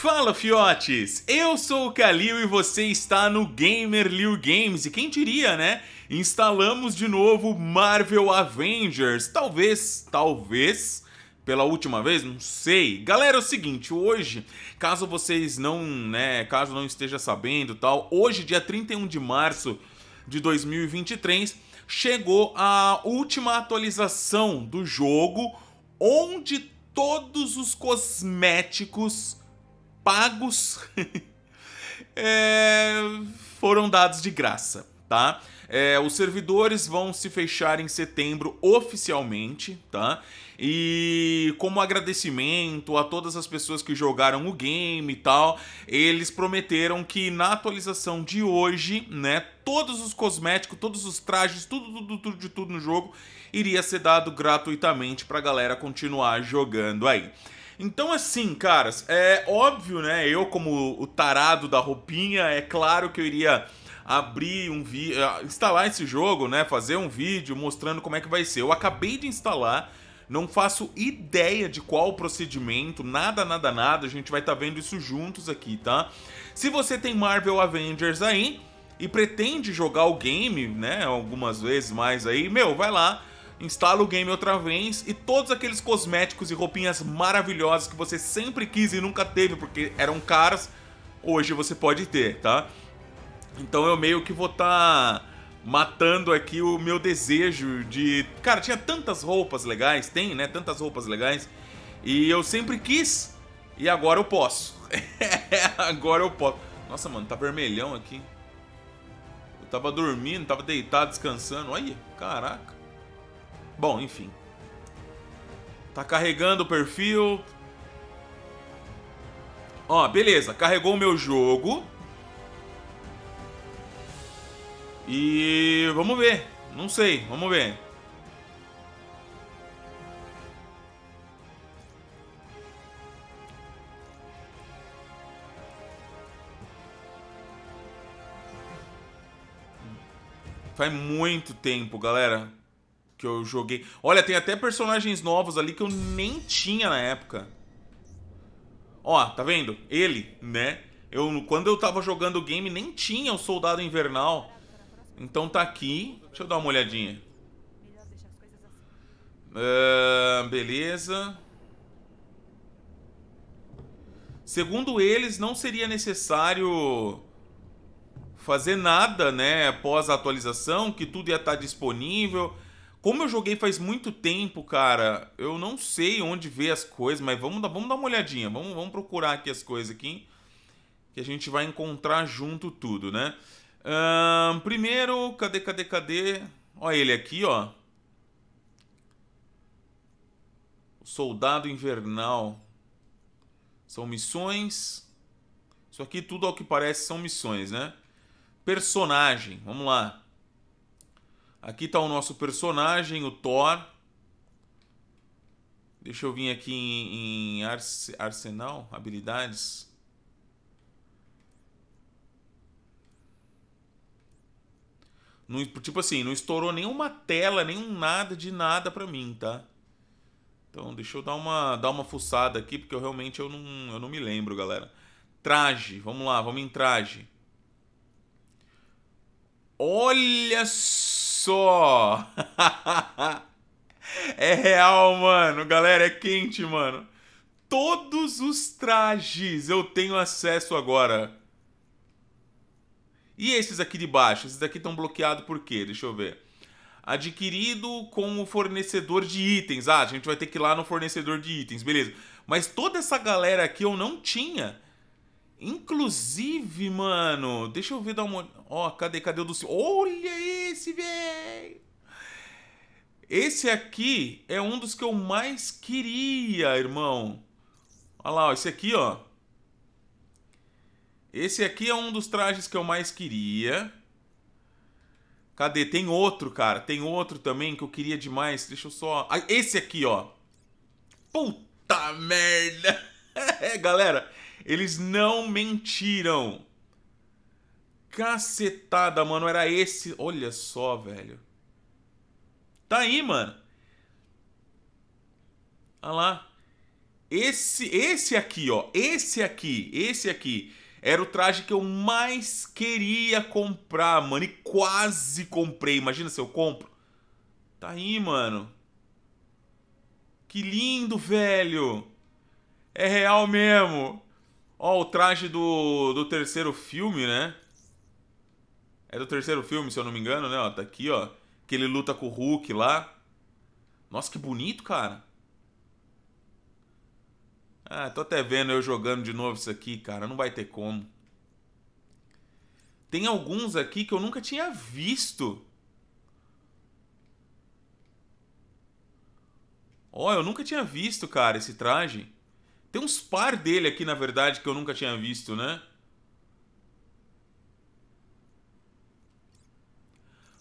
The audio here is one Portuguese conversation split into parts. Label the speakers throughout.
Speaker 1: Fala fiotes, eu sou o Kalil e você está no Gamer Liu Games e quem diria, né? Instalamos de novo Marvel Avengers, talvez, talvez pela última vez, não sei. Galera, é o seguinte, hoje, caso vocês não, né, caso não esteja sabendo, tal, hoje dia 31 de março de 2023 chegou a última atualização do jogo onde todos os cosméticos pagos é, foram dados de graça, tá? É, os servidores vão se fechar em setembro oficialmente, tá? E como agradecimento a todas as pessoas que jogaram o game e tal, eles prometeram que na atualização de hoje, né, todos os cosméticos, todos os trajes, tudo, tudo, tudo de tudo no jogo iria ser dado gratuitamente pra galera continuar jogando aí. Então, assim, caras, é óbvio, né? Eu, como o tarado da roupinha, é claro que eu iria abrir um vídeo, eh, instalar esse jogo, né? Fazer um vídeo mostrando como é que vai ser. Eu acabei de instalar, não faço ideia de qual procedimento, nada, nada, nada. A gente vai estar tá vendo isso juntos aqui, tá? Se você tem Marvel Avengers aí e pretende jogar o game, né? Algumas vezes mais aí, meu, vai lá instala o game outra vez e todos aqueles cosméticos e roupinhas maravilhosas que você sempre quis e nunca teve porque eram caras, hoje você pode ter, tá? Então eu meio que vou estar tá matando aqui o meu desejo de. Cara, tinha tantas roupas legais, tem, né? Tantas roupas legais. E eu sempre quis e agora eu posso. agora eu posso. Nossa, mano, tá vermelhão aqui. Eu tava dormindo, tava deitado, descansando. Olha, caraca. Bom, enfim. Tá carregando o perfil. Ó, beleza, carregou o meu jogo. E vamos ver. Não sei, vamos ver. Faz muito tempo, galera que eu joguei. Olha, tem até personagens novos ali que eu nem tinha na época. Ó, tá vendo? Ele, né? Eu, quando eu tava jogando o game, nem tinha o Soldado Invernal. Então tá aqui. Deixa eu dar uma olhadinha. Uh, beleza. Segundo eles, não seria necessário fazer nada, né, após a atualização, que tudo ia estar tá disponível. Como eu joguei faz muito tempo, cara, eu não sei onde ver as coisas, mas vamos dar, vamos dar uma olhadinha. Vamos, vamos procurar aqui as coisas aqui. Que a gente vai encontrar junto tudo, né? primeiro, cadê, cadê, cadê? Olha ele aqui, ó. O Soldado Invernal. São missões. Isso aqui tudo ao que parece são missões, né? Personagem, vamos lá. Aqui está o nosso personagem, o Thor. Deixa eu vir aqui em, em arsenal, habilidades. Não, tipo assim, não estourou nenhuma tela, nenhum nada de nada para mim, tá? Então deixa eu dar uma, dar uma fuçada aqui, porque eu realmente eu não, eu não me lembro, galera. Traje, vamos lá, vamos em traje. Olha só! só! é real, mano. Galera, é quente, mano. Todos os trajes eu tenho acesso agora. E esses aqui de baixo? Esses aqui estão bloqueados por quê? Deixa eu ver. Adquirido com o fornecedor de itens. Ah, a gente vai ter que ir lá no fornecedor de itens, beleza. Mas toda essa galera aqui eu não tinha. Inclusive, mano, deixa eu ver dar uma olhada. Ó, oh, cadê, cadê o do Olha esse, velho! Esse aqui é um dos que eu mais queria, irmão. Olha lá, ó, esse aqui, ó. Esse aqui é um dos trajes que eu mais queria. Cadê? Tem outro, cara. Tem outro também que eu queria demais. Deixa eu só... Ah, esse aqui, ó. Puta merda! É, galera... Eles não mentiram. Cacetada, mano. Era esse. Olha só, velho. Tá aí, mano. Olha lá. Esse, esse aqui, ó. Esse aqui, esse aqui. Era o traje que eu mais queria comprar, mano. E quase comprei. Imagina se eu compro. Tá aí, mano. Que lindo, velho. É real mesmo. Ó, o traje do, do terceiro filme, né? É do terceiro filme, se eu não me engano, né? Ó, tá aqui, ó. Que ele luta com o Hulk lá. Nossa, que bonito, cara. Ah, tô até vendo eu jogando de novo isso aqui, cara. Não vai ter como. Tem alguns aqui que eu nunca tinha visto. Ó, oh, eu nunca tinha visto, cara, esse traje. Tem uns par dele aqui, na verdade, que eu nunca tinha visto, né?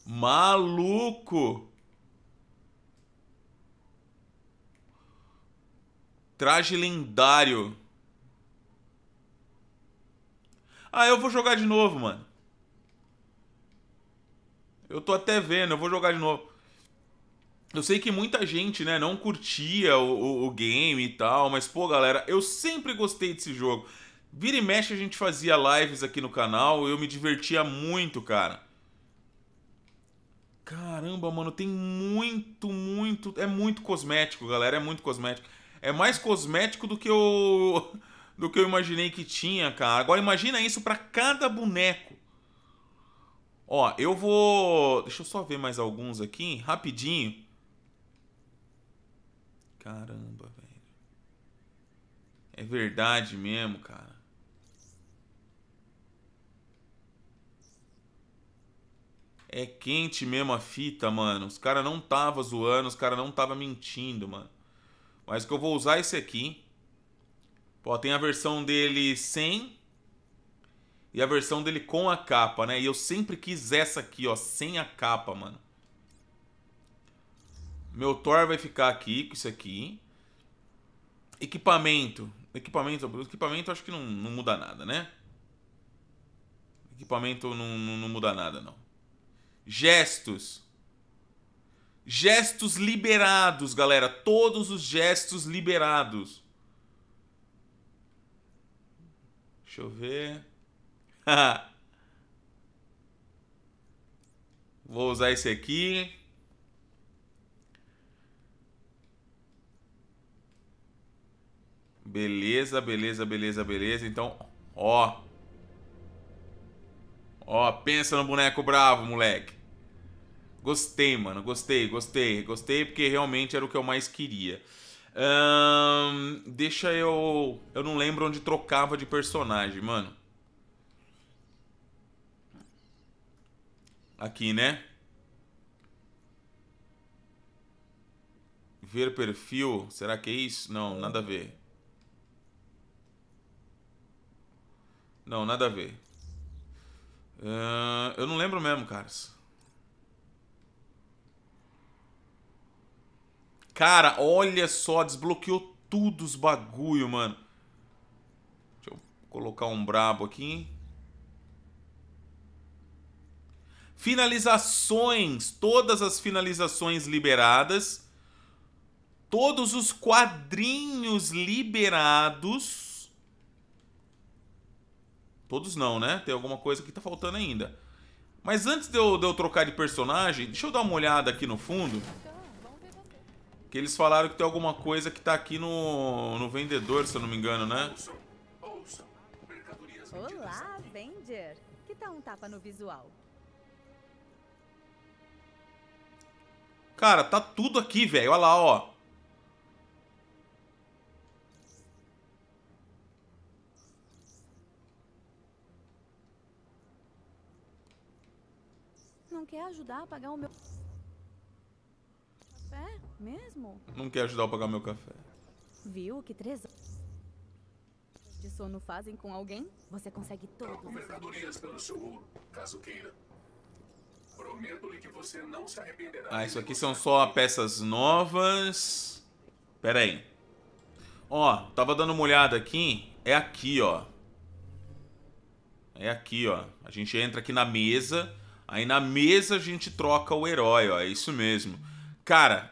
Speaker 1: Maluco! Traje lendário. Ah, eu vou jogar de novo, mano. Eu tô até vendo, eu vou jogar de novo. Eu sei que muita gente, né, não curtia o, o, o, game e tal, mas pô, galera, eu sempre gostei desse jogo. Vira e mexe a gente fazia lives aqui no canal, eu me divertia muito, cara. Caramba, mano, tem muito, muito. É muito cosmético, galera, é muito cosmético. É mais cosmético do que eu. do que eu imaginei que tinha, cara. Agora imagina isso para cada boneco. Ó, eu vou. Deixa eu só ver mais alguns aqui, rapidinho. Caramba, velho. É verdade mesmo, cara. É quente mesmo a fita, mano. Os caras não tava zoando, os caras não tava mentindo, mano. Mas que eu vou usar esse aqui. Ó, tem a versão dele sem e a versão dele com a capa, né? E eu sempre quis essa aqui, ó, sem a capa, mano. Meu Thor vai ficar aqui com isso aqui. Equipamento. Equipamento, equipamento acho que não, não muda nada, né? Equipamento não, não, não muda nada, não. Gestos. Gestos liberados, galera. Todos os gestos liberados. Deixa eu ver. Vou usar esse aqui. Beleza, beleza, beleza, beleza. Então, ó. Ó, pensa no boneco bravo, moleque. Gostei, mano. Gostei, gostei. Gostei porque realmente era o que eu mais queria. Hum, deixa eu. Eu não lembro onde trocava de personagem, mano. Aqui, né? Ver perfil. Será que é isso? Não, nada a ver. Não, nada a ver. Uh, eu não lembro mesmo, caras. Cara, olha só, desbloqueou tudo os bagulho, mano. Deixa eu colocar um brabo aqui. Finalizações, todas as finalizações liberadas. Todos os quadrinhos liberados Todos não, né? Tem alguma coisa que tá faltando ainda. Mas antes de eu, de eu trocar de personagem, deixa eu dar uma olhada aqui no fundo. Que eles falaram que tem alguma coisa que tá aqui no, no vendedor, se eu não me engano, né? Olá, Vender. Que tal um tapa no visual? Cara, tá tudo aqui, velho. Olha lá, ó. quer ajudar a pagar o meu. Café? Mesmo? Não quer ajudar a pagar meu café. Viu que três de sono fazem com alguém? Você consegue todos. mercadorias pelo seu caso queira. Prometo-lhe que você não se arrependerá. Ah, isso aqui são só peças novas. Pera aí. Ó, tava dando uma olhada aqui. É aqui, ó. É aqui, ó. A gente entra aqui na mesa. Aí na mesa a gente troca o herói, ó, é isso mesmo. Cara,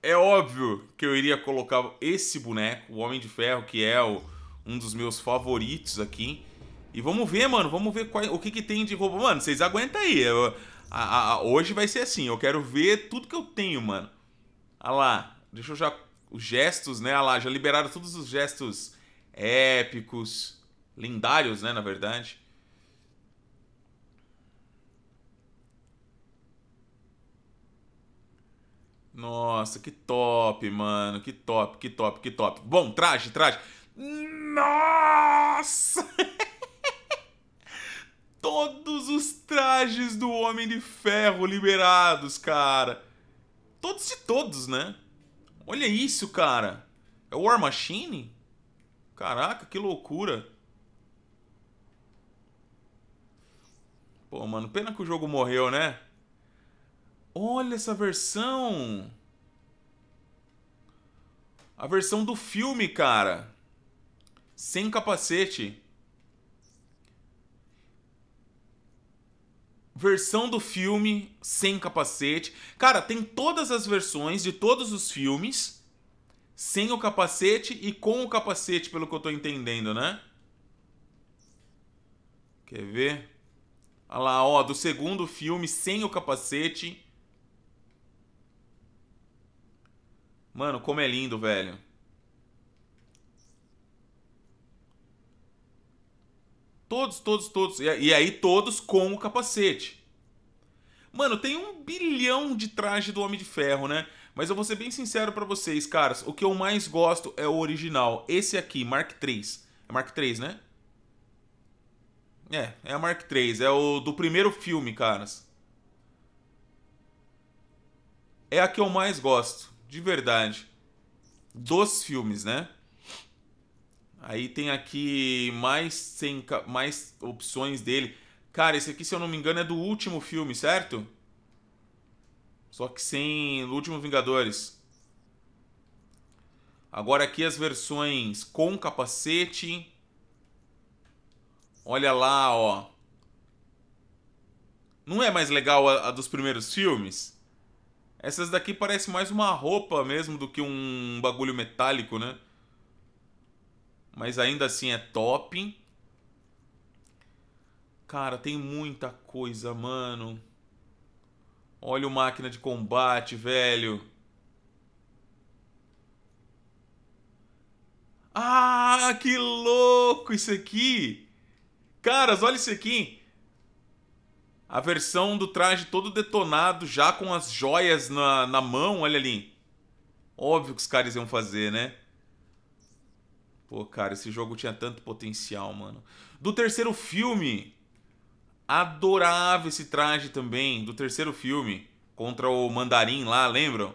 Speaker 1: é óbvio que eu iria colocar esse boneco, o Homem de Ferro, que é o, um dos meus favoritos aqui. E vamos ver, mano, vamos ver qual, o que, que tem de roubo. Mano, vocês aguentam aí. Eu, a, a, hoje vai ser assim, eu quero ver tudo que eu tenho, mano. Olha ah lá, deixa eu já... Os gestos, né? Olha ah lá, já liberaram todos os gestos épicos, lendários, né, na verdade. Nossa, que top, mano. Que top, que top, que top. Bom, traje, traje. Nossa! Todos os trajes do Homem de Ferro liberados, cara. Todos e todos, né? Olha isso, cara. É War Machine? Caraca, que loucura. Pô, mano, pena que o jogo morreu, né? Olha essa versão! A versão do filme, cara. Sem capacete. Versão do filme sem capacete. Cara, tem todas as versões de todos os filmes. Sem o capacete e com o capacete, pelo que eu tô entendendo, né? Quer ver? Olha lá, ó, do segundo filme sem o capacete Mano, como é lindo, velho. Todos, todos, todos. E aí, todos com o capacete. Mano, tem um bilhão de traje do Homem de Ferro, né? Mas eu vou ser bem sincero para vocês, caras. O que eu mais gosto é o original. Esse aqui, Mark III. É Mark III, né? É, é a Mark III. É o do primeiro filme, caras. É a que eu mais gosto de verdade dos filmes, né? Aí tem aqui mais, sem, mais opções dele. Cara, esse aqui, se eu não me engano, é do último filme, certo? Só que sem o último Vingadores. Agora aqui as versões com capacete. Olha lá, ó. Não é mais legal a, a dos primeiros filmes? Essas daqui parece mais uma roupa mesmo do que um bagulho metálico, né? Mas ainda assim é top. Cara, tem muita coisa, mano. Olha o máquina de combate, velho. Ah, que louco isso aqui! Caras, olha isso aqui. A versão do traje todo detonado, já com as joias na, na mão, olha ali. Óbvio que os caras iam fazer, né? Pô, cara, esse jogo tinha tanto potencial, mano. Do terceiro filme, adorava esse traje também, do terceiro filme, contra o Mandarim lá, lembram?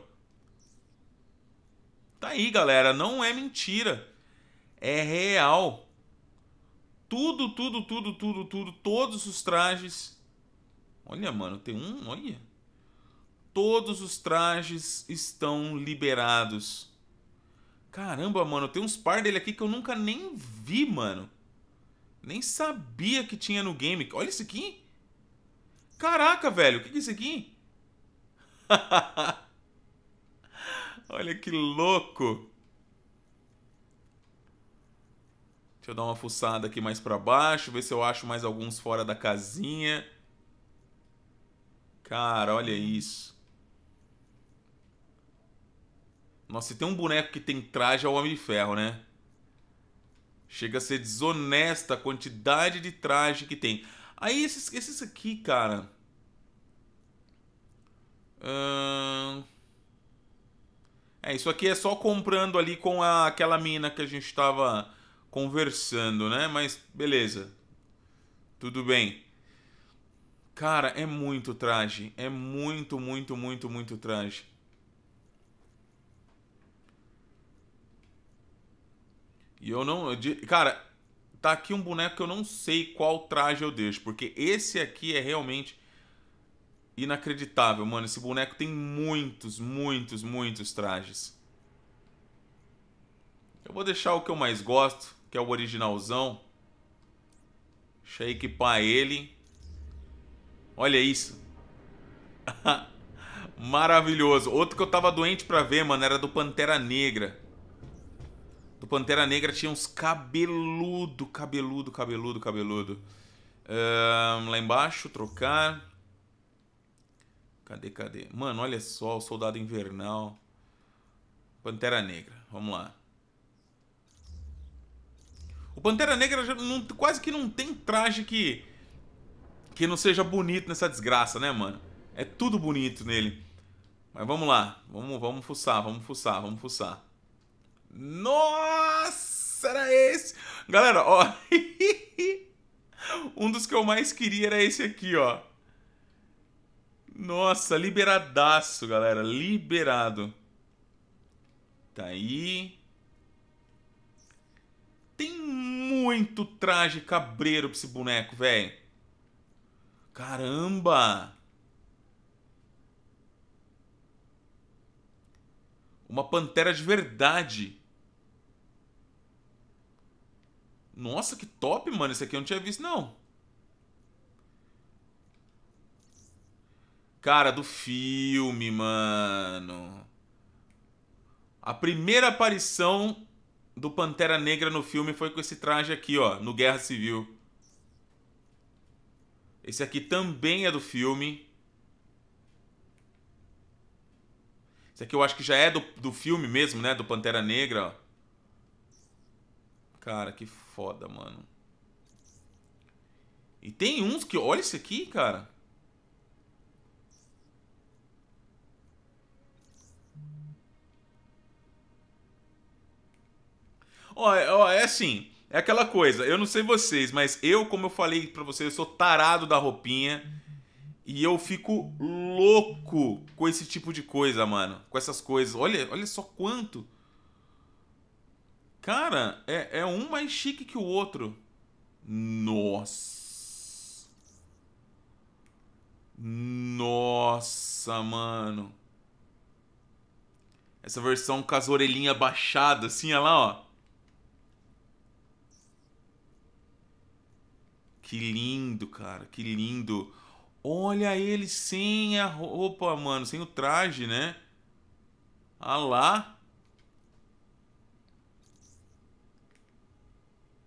Speaker 1: Tá aí, galera, não é mentira. É real. Tudo, tudo, tudo, tudo, tudo, todos os trajes Olha, mano, tem um, olha. Todos os trajes estão liberados. Caramba, mano, tem uns par dele aqui que eu nunca nem vi, mano. Nem sabia que tinha no game. Olha isso aqui. Caraca, velho, o que, que é isso aqui? Olha que louco. Deixa eu dar uma fuçada aqui mais pra baixo, ver se eu acho mais alguns fora da casinha. Cara, olha isso. Nossa, se tem um boneco que tem traje é o Homem de Ferro, né? Chega a ser desonesta a quantidade de traje que tem. Aí esses, esses aqui, cara. Hum... É, isso aqui é só comprando ali com a, aquela mina que a gente estava conversando, né? Mas beleza. Tudo bem. Cara, é muito traje. É muito, muito, muito, muito traje. E eu não. Cara, tá aqui um boneco que eu não sei qual traje eu deixo. Porque esse aqui é realmente inacreditável, mano. Esse boneco tem muitos, muitos, muitos trajes. Eu vou deixar o que eu mais gosto, que é o originalzão. Deixa eu equipar ele. Olha isso. Maravilhoso. Outro que eu tava doente pra ver, mano, era do Pantera Negra. Do Pantera Negra tinha uns cabeludo, cabeludo, cabeludo, cabeludo. Um, lá embaixo, trocar. Cadê, cadê? Mano, olha só, o Soldado Invernal. Pantera Negra, vamos lá. O Pantera Negra não, quase que não tem traje que que não seja bonito nessa desgraça, né, mano? É tudo bonito nele. Mas vamos lá, vamos, vamos fuçar, vamos fuçar, vamos fuçar. Nossa, era esse! Galera, ó. um dos que eu mais queria era esse aqui, ó. Nossa, liberadaço, galera. Liberado. Tá aí. Tem muito traje cabreiro pra esse boneco, velho. Caramba! Uma pantera de verdade. Nossa, que top, mano. Esse aqui eu não tinha visto, não. Cara, do filme, mano. A primeira aparição do Pantera Negra no filme foi com esse traje aqui, ó, no Guerra Civil. Esse aqui também é do filme. Esse aqui eu acho que já é do, do filme mesmo, né? Do Pantera Negra. Cara, que foda, mano. E tem uns que. Olha esse aqui, cara. Ó, oh, oh, é assim. É aquela coisa, eu não sei vocês, mas eu, como eu falei para vocês, eu sou tarado da roupinha. E eu fico louco com esse tipo de coisa, mano. Com essas coisas. Olha, olha só quanto. Cara, é, é um mais chique que o outro. Nossa. Nossa, mano. Essa versão com as orelhinhas baixadas, assim, olha lá, ó. Que lindo, cara, que lindo. Olha ele sem a roupa, mano, sem o traje, né? Ah lá.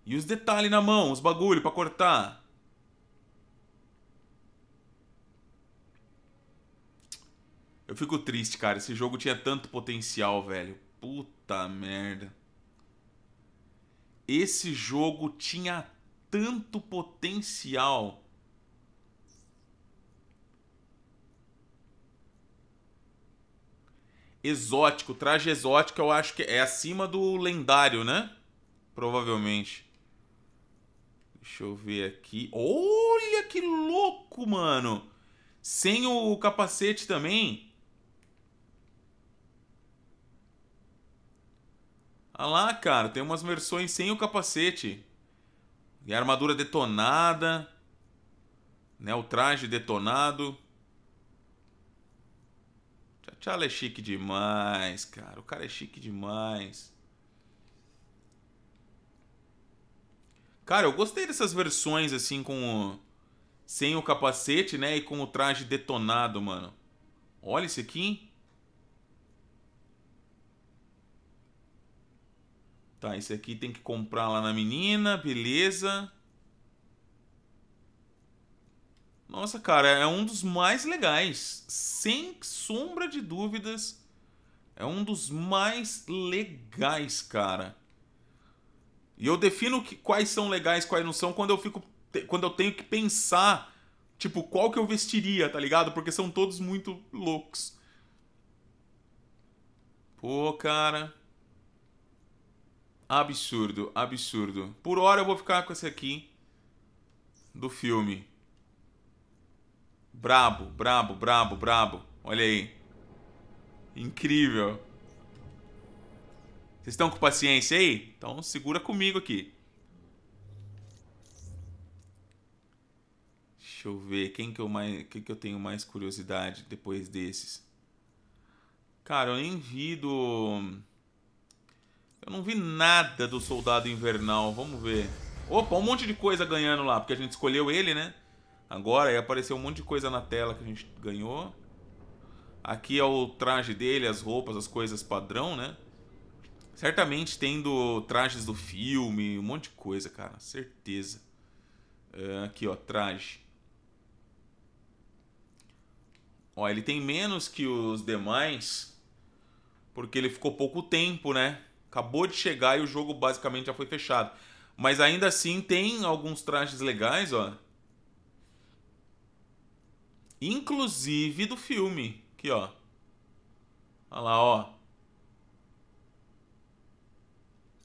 Speaker 1: E os detalhes na mão, os bagulho para cortar. Eu fico triste, cara. Esse jogo tinha tanto potencial, velho. Puta merda. Esse jogo tinha tanto potencial. Exótico, traje exótico eu acho que é acima do lendário, né? Provavelmente. Deixa eu ver aqui. Olha que louco, mano! Sem o capacete também. Ah lá, cara, tem umas versões sem o capacete. E a armadura detonada. Né? O traje detonado. tchala, é chique demais, cara. O cara é chique demais. Cara, eu gostei dessas versões assim com o... sem o capacete, né, e com o traje detonado, mano. Olha isso aqui. Tá, esse aqui tem que comprar lá na menina, beleza. Nossa, cara, é um dos mais legais. Sem sombra de dúvidas, é um dos mais legais, cara. E eu defino que, quais são legais, quais não são, quando eu fico. Quando eu tenho que pensar, tipo, qual que eu vestiria, tá ligado? Porque são todos muito loucos. Pô, cara. Absurdo, absurdo. Por hora eu vou ficar com esse aqui do filme. Brabo, brabo, brabo, brabo. Olha aí. Incrível. Vocês estão com paciência aí? Então segura comigo aqui. Deixa eu ver quem que eu mais, quem que eu tenho mais curiosidade depois desses. Cara, eu nem vi do eu não vi nada do Soldado Invernal. Vamos ver. Opa, um monte de coisa ganhando lá, porque a gente escolheu ele, né? Agora, aí apareceu um monte de coisa na tela que a gente ganhou. Aqui é o traje dele, as roupas, as coisas padrão, né? Certamente tendo trajes do filme, um monte de coisa, cara. Certeza. Ah, aqui, ó, traje. Ó, ele tem menos que os demais, porque ele ficou pouco tempo, né? acabou de chegar e o jogo basicamente já foi fechado. Mas ainda assim tem alguns trajes legais, ó. Inclusive do filme. Aqui, ó. Olha lá, ó.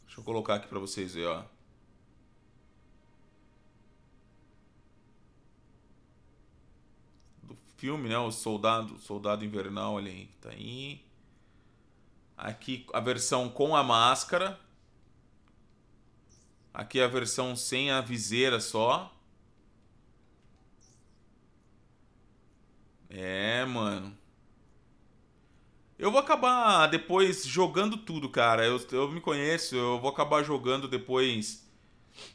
Speaker 1: Deixa eu colocar aqui pra vocês verem, ó. Do filme, né? O Soldado, Soldado Invernal, ali, que Tá aí. Aqui a versão com a máscara. Aqui a versão sem a viseira só. É, mano. Eu vou acabar depois jogando tudo, cara. Eu, eu me conheço, eu vou acabar jogando depois.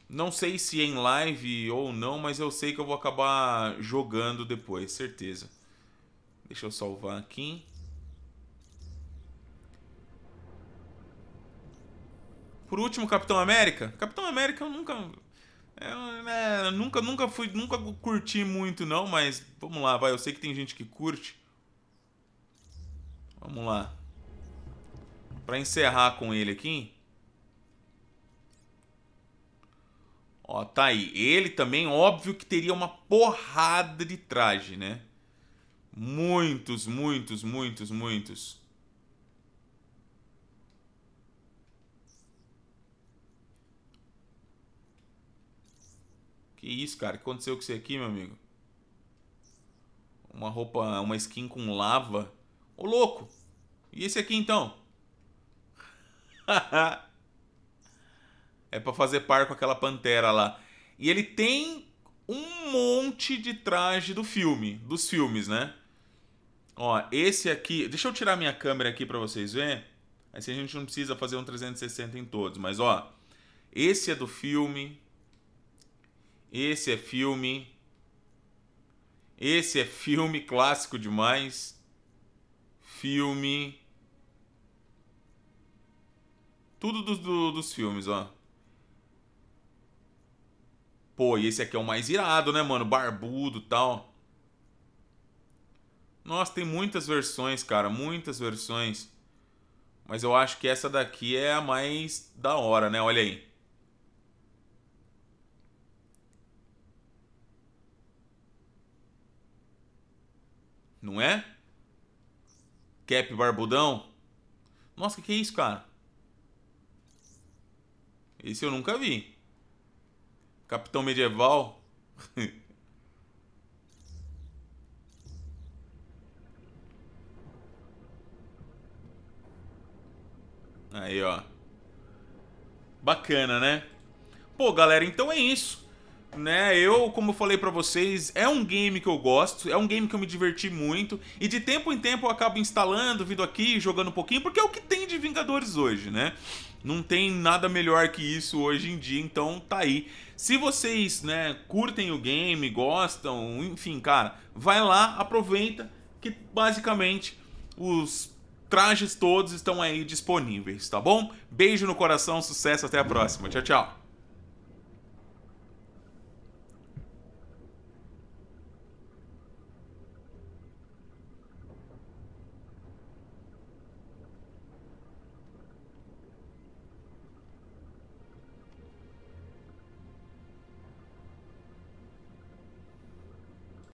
Speaker 1: Não sei se em live ou não, mas eu sei que eu vou acabar jogando depois, certeza. Deixa eu salvar aqui. Por último, Capitão América. Capitão América eu nunca. Eu, é, é, nunca, nunca fui. Nunca curti muito, não, mas vamos lá, vai. Eu sei que tem gente que curte. Vamos lá. Pra encerrar com ele aqui. Ó, tá aí. Ele também, óbvio que teria uma porrada de traje, né? Muitos, muitos, muitos, muitos. Que isso, cara? O que aconteceu com você aqui, meu amigo? Uma roupa, uma skin com lava. Ô, louco! E esse aqui, então? é para fazer par com aquela pantera lá. E ele tem um monte de traje do filme, dos filmes, né? Ó, esse aqui, deixa eu tirar minha câmera aqui para vocês verem. Assim a gente não precisa fazer um 360 em todos, mas ó, esse é do filme. Esse é filme. Esse é filme clássico demais. Filme. Tudo do, do, dos filmes, ó. Pô, e esse aqui é o mais irado, né, mano? Barbudo tal. Nossa, tem muitas versões, cara. Muitas versões. Mas eu acho que essa daqui é a mais da hora, né? Olha aí. não é? Cap barbudão. Nossa, que que é isso, cara? Esse eu nunca vi. Capitão medieval. Aí, ó. Bacana, né? Pô, galera, então é isso né? Eu, como falei para vocês, é um game que eu gosto, é um game que eu me diverti muito e de tempo em tempo eu acabo instalando, vindo aqui, jogando um pouquinho, porque é o que tem de Vingadores hoje, né? Não tem nada melhor que isso hoje em dia, então tá aí. Se vocês, né, curtem o game, gostam, enfim, cara, vai lá, aproveita que basicamente os trajes todos estão aí disponíveis, tá bom? Beijo no coração, sucesso, até a próxima. Tchau, tchau.